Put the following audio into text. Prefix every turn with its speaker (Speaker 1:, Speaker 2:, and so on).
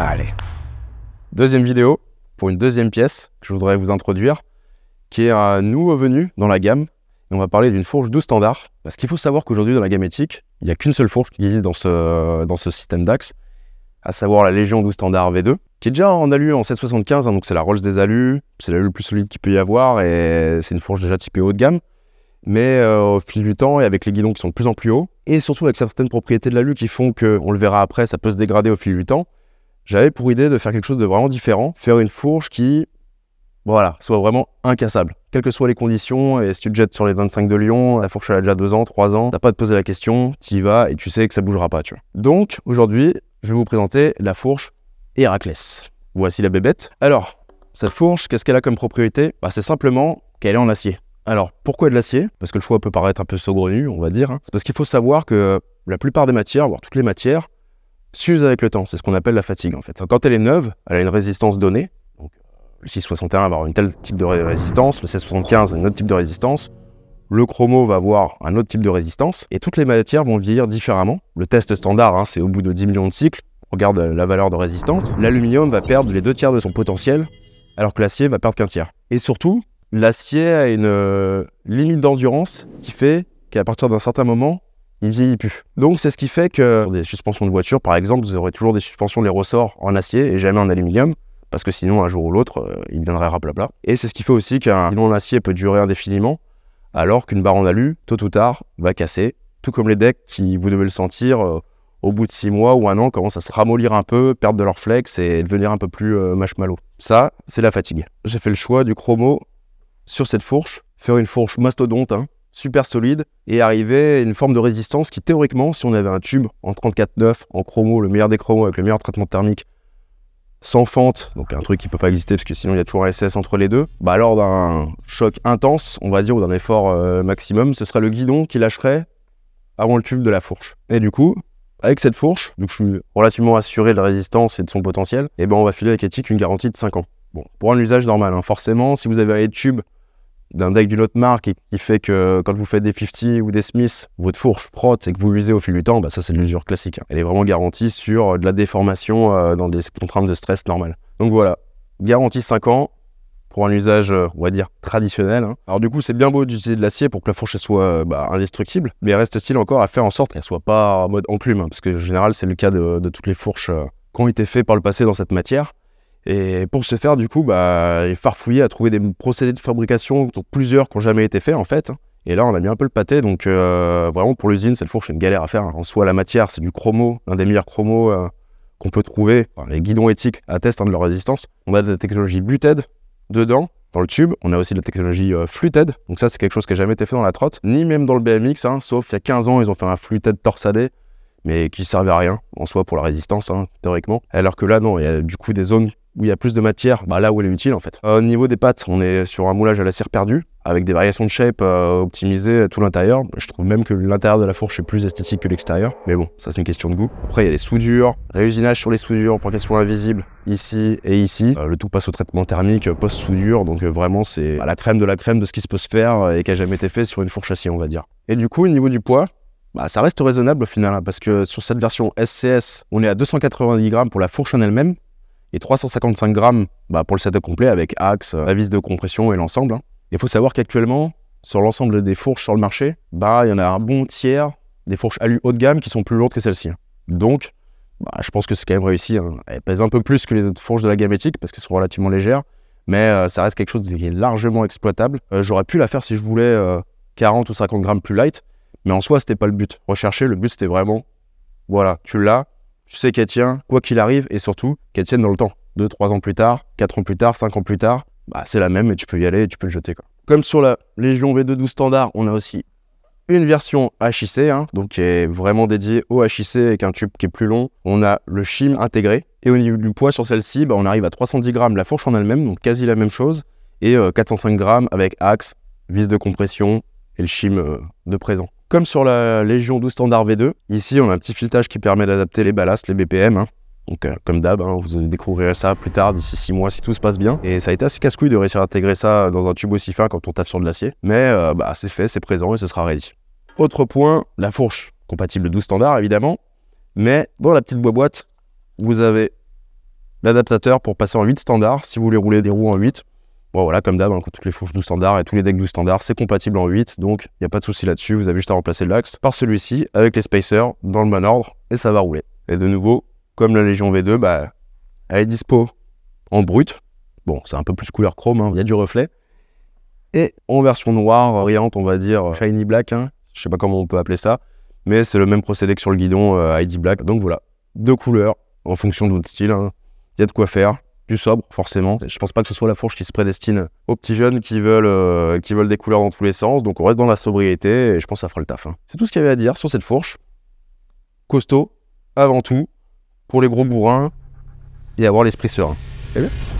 Speaker 1: Allez. Deuxième vidéo pour une deuxième pièce que je voudrais vous introduire, qui est un nouveau venu dans la gamme. Et on va parler d'une fourche 12 standard, parce qu'il faut savoir qu'aujourd'hui dans la gamme éthique, il n'y a qu'une seule fourche qui existe dans ce, dans ce système d'axe, à savoir la Légion 12 standard V2, qui est déjà en alu en 775, hein, donc c'est la Rolls des alus, c'est l'alu le plus solide qu'il peut y avoir, et c'est une fourche déjà typée haut de gamme. Mais euh, au fil du temps, et avec les guidons qui sont de plus en plus hauts, et surtout avec certaines propriétés de l'alu qui font que, on le verra après, ça peut se dégrader au fil du temps, j'avais pour idée de faire quelque chose de vraiment différent, faire une fourche qui voilà, soit vraiment incassable. Quelles que soient les conditions, et si tu te jettes sur les 25 de Lyon, la fourche elle a déjà 2 ans, 3 ans, t'as pas de poser la question, t'y vas et tu sais que ça bougera pas, tu vois. Donc aujourd'hui, je vais vous présenter la fourche Héraclès. Voici la bébête. Alors, cette fourche, qu'est-ce qu'elle a comme propriété bah, C'est simplement qu'elle est en acier. Alors, pourquoi de l'acier Parce que le choix peut paraître un peu saugrenu, on va dire. Hein. C'est parce qu'il faut savoir que la plupart des matières, voire toutes les matières, s'use avec le temps. C'est ce qu'on appelle la fatigue en fait. Quand elle est neuve, elle a une résistance donnée. Donc, euh, le 661 va avoir un tel type de résistance, le 1675 un autre type de résistance, le chromo va avoir un autre type de résistance, et toutes les matières vont vieillir différemment. Le test standard, hein, c'est au bout de 10 millions de cycles, on regarde euh, la valeur de résistance. L'aluminium va perdre les deux tiers de son potentiel, alors que l'acier va perdre qu'un tiers. Et surtout, l'acier a une euh, limite d'endurance qui fait qu'à partir d'un certain moment, il vieillit plus. Donc c'est ce qui fait que sur des suspensions de voiture, par exemple, vous aurez toujours des suspensions, les ressorts en acier et jamais en aluminium, parce que sinon, un jour ou l'autre, euh, il deviendrait raplapla. Et c'est ce qui fait aussi qu'un filon en acier peut durer indéfiniment, alors qu'une barre en alu, tôt ou tard, va casser. Tout comme les decks qui, vous devez le sentir, euh, au bout de six mois ou un an, commencent à se ramollir un peu, perdre de leur flex et devenir un peu plus euh, marshmallow. Ça, c'est la fatigue. J'ai fait le choix du chromo sur cette fourche, faire une fourche mastodonte, hein, super solide et arriver à une forme de résistance qui théoriquement, si on avait un tube en 34.9, en chromo, le meilleur des chromos avec le meilleur traitement thermique, sans fente, donc un truc qui peut pas exister parce que sinon il y a toujours un SS entre les deux, bah lors d'un choc intense, on va dire, ou d'un effort euh, maximum, ce serait le guidon qui lâcherait avant le tube de la fourche. Et du coup, avec cette fourche, donc je suis relativement assuré de la résistance et de son potentiel, et eh ben on va filer avec Ethic une garantie de 5 ans. Bon, pour un usage normal, hein, forcément, si vous avez un tube d'un deck d'une autre marque qui fait que quand vous faites des 50 ou des Smiths, votre fourche frotte et que vous l'usez au fil du temps, bah ça c'est de l'usure classique. Hein. Elle est vraiment garantie sur euh, de la déformation euh, dans des contraintes de stress normales. Donc voilà, garantie 5 ans pour un usage, euh, on va dire, traditionnel. Hein. Alors du coup, c'est bien beau d'utiliser de l'acier pour que la fourche soit bah, indestructible, mais reste-t-il encore à faire en sorte qu'elle soit pas en mode enclume, hein, parce que en général c'est le cas de, de toutes les fourches qui ont été faites par le passé dans cette matière. Et pour ce faire, du coup, bah, il à trouver des procédés de fabrication, pour plusieurs qui n'ont jamais été faits en fait. Et là, on a mis un peu le pâté. Donc, euh, vraiment, pour l'usine, cette fourche, c'est une galère à faire. Hein. En soi, la matière, c'est du chromo, l'un des meilleurs chromos euh, qu'on peut trouver. les guidons éthiques attestent hein, de leur résistance. On a de la technologie butted dedans, dans le tube. On a aussi de la technologie euh, fluted. Donc, ça, c'est quelque chose qui n'a jamais été fait dans la trotte, ni même dans le BMX, hein. sauf il y a 15 ans, ils ont fait un fluted torsadé mais qui servait à rien en soi pour la résistance théoriquement alors que là non il y a du coup des zones où il y a plus de matière, bah là où elle est utile en fait. Euh, au niveau des pattes, on est sur un moulage à la cire perdue, avec des variations de shape euh, optimisées à tout l'intérieur. Je trouve même que l'intérieur de la fourche est plus esthétique que l'extérieur, mais bon, ça c'est une question de goût. Après, il y a les soudures, réusinage sur les soudures pour qu'elles soient invisibles ici et ici. Euh, le tout passe au traitement thermique post-soudure, donc vraiment c'est à bah, la crème de la crème de ce qui se peut se faire et qui n'a jamais été fait sur une fourche à on va dire. Et du coup, au niveau du poids, bah, ça reste raisonnable au final, hein, parce que sur cette version SCS, on est à 290 grammes pour la fourche en elle-même, et 355 grammes bah, pour le setup complet avec axe, euh, la vis de compression et l'ensemble. Hein. Il faut savoir qu'actuellement, sur l'ensemble des fourches sur le marché, bah, il y en a un bon tiers des fourches alu haut de gamme qui sont plus lourdes que celle-ci. Hein. Donc, bah, je pense que c'est quand même réussi. Hein. Elle pèse un peu plus que les autres fourches de la gamme éthique parce qu'elles sont relativement légères, mais euh, ça reste quelque chose qui est largement exploitable. Euh, j'aurais pu la faire si je voulais 40 ou 50 grammes plus light, mais en soi, ce c'était pas le but. Rechercher, le but c'était vraiment, voilà, tu l'as, tu sais qu'elle tient, quoi qu'il arrive, et surtout qu'elle tienne dans le temps. 2, 3 ans plus tard, 4 ans plus tard, 5 ans plus tard, bah, c'est la même et tu peux y aller et tu peux le jeter. Comme sur la Légion V212 standard, on a aussi une version HIC, hein, donc qui est vraiment dédiée au HIC avec un tube qui est plus long. On a le shim intégré. Et au niveau du poids sur celle-ci, bah, on arrive à 310 grammes la fourche en elle-même, donc quasi la même chose, et 405 euh, grammes avec axe, vis de compression et le shim euh, de présent. Comme sur la Légion 12 Standard V2, ici on a un petit filetage qui permet d'adapter les ballasts, les BPM. Hein. Donc euh, comme d'hab, hein, vous découvrirez ça plus tard, d'ici 6 mois, si tout se passe bien. Et ça a été assez casse-couille de réussir à intégrer ça dans un tube aussi fin quand on tape sur de l'acier. Mais euh, bah, c'est fait, c'est présent et ce sera ready. Autre point, la fourche. Compatible 12 standard évidemment. Mais dans la petite boîte, vous avez l'adaptateur pour passer en 8 standard si vous voulez rouler des roues en 8. Bon voilà, comme d'hab, hein, toutes les fourches 12 standard et tous les decks 12 standard, c'est compatible en 8, donc il n'y a pas de souci là-dessus, vous avez juste à remplacer l'axe par celui-ci avec les spacers dans le bon ordre et ça va rouler. Et de nouveau, comme la Légion V2, bah, elle est dispo en brut. Bon, c'est un peu plus couleur chrome, hein, il y a du reflet. Et en version noire, brillante, on va dire euh, shiny black, hein, je sais pas comment on peut appeler ça, mais c'est le même procédé que sur le guidon euh, ID black. Donc voilà, deux couleurs en fonction de votre style, hein. il y a de quoi faire du sobre, forcément. Je pense pas que ce soit la fourche qui se prédestine aux petits jeunes qui veulent, euh, qui veulent des couleurs dans tous les sens. Donc on reste dans la sobriété et je pense que ça fera le taf. Hein. C'est tout ce qu'il y avait à dire sur cette fourche. Costaud, avant tout, pour les gros bourrins et avoir l'esprit serein. Eh bien.